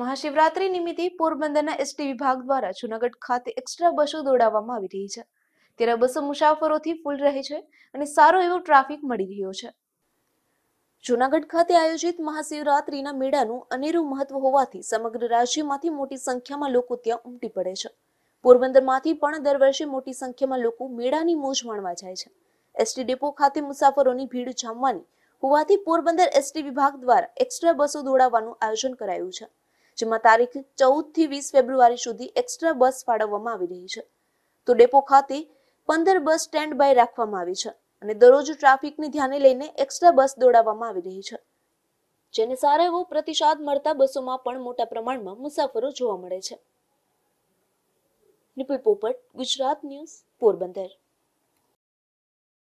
મહાશિવરાત્રિ નિમિત્તે પોરબંદરના એસટી વિભાગ દ્વારા જૂનાગઢ ખાતે એક્સ્ટ્રા બસો દોડાવવામાં આવી રહી છે ત્યારે બસો મુસાફરોથી ફૂલ રહે છે અને સારો એવો ટ્રાફિક મળી રહ્યો છે જૂનાગઢ ખાતે આયોજિત મહાશિવરાત્રિના મેળાનું અનેરું મહત્વ હોવાથી સમગ્ર રાજ્યમાંથી મોટી સંખ્યામાં લોકો ત્યાં ઉમટી પડે છે પોરબંદરમાંથી પણ દર વર્ષે મોટી સંખ્યામાં લોકો મેળાની મોજ માણવા જાય છે એસટી ડેપો ખાતે મુસાફરોની ભીડ જામવાની હોવાથી પોરબંદર એસટી વિભાગ દ્વારા એક્સ્ટ્રા બસો દોડાવવાનું આયોજન કરાયું છે જેમાં તારીખ ચૌદથી વીસ ફેબ્રુઆરી સુધી એક્સ્ટ્રા બસ ફાળવવામાં આવી રહી છે તો ડેપો ખાતે પંદર બસ સ્ટેન્ડ બાય રાખવામાં આવી છે અને દરરોજ ટ્રાફિકને ધ્યાને લઈને એક્સ્ટ્રા બસ દોડાવવામાં આવી રહી છે જેને સારો એવો પ્રતિસાદ મળતા બસોમાં પણ મોટા પ્રમાણમાં મુસાફરો જોવા મળે છે નિપુલ પોપટ ગુજરાત ન્યૂઝ પોરબંદર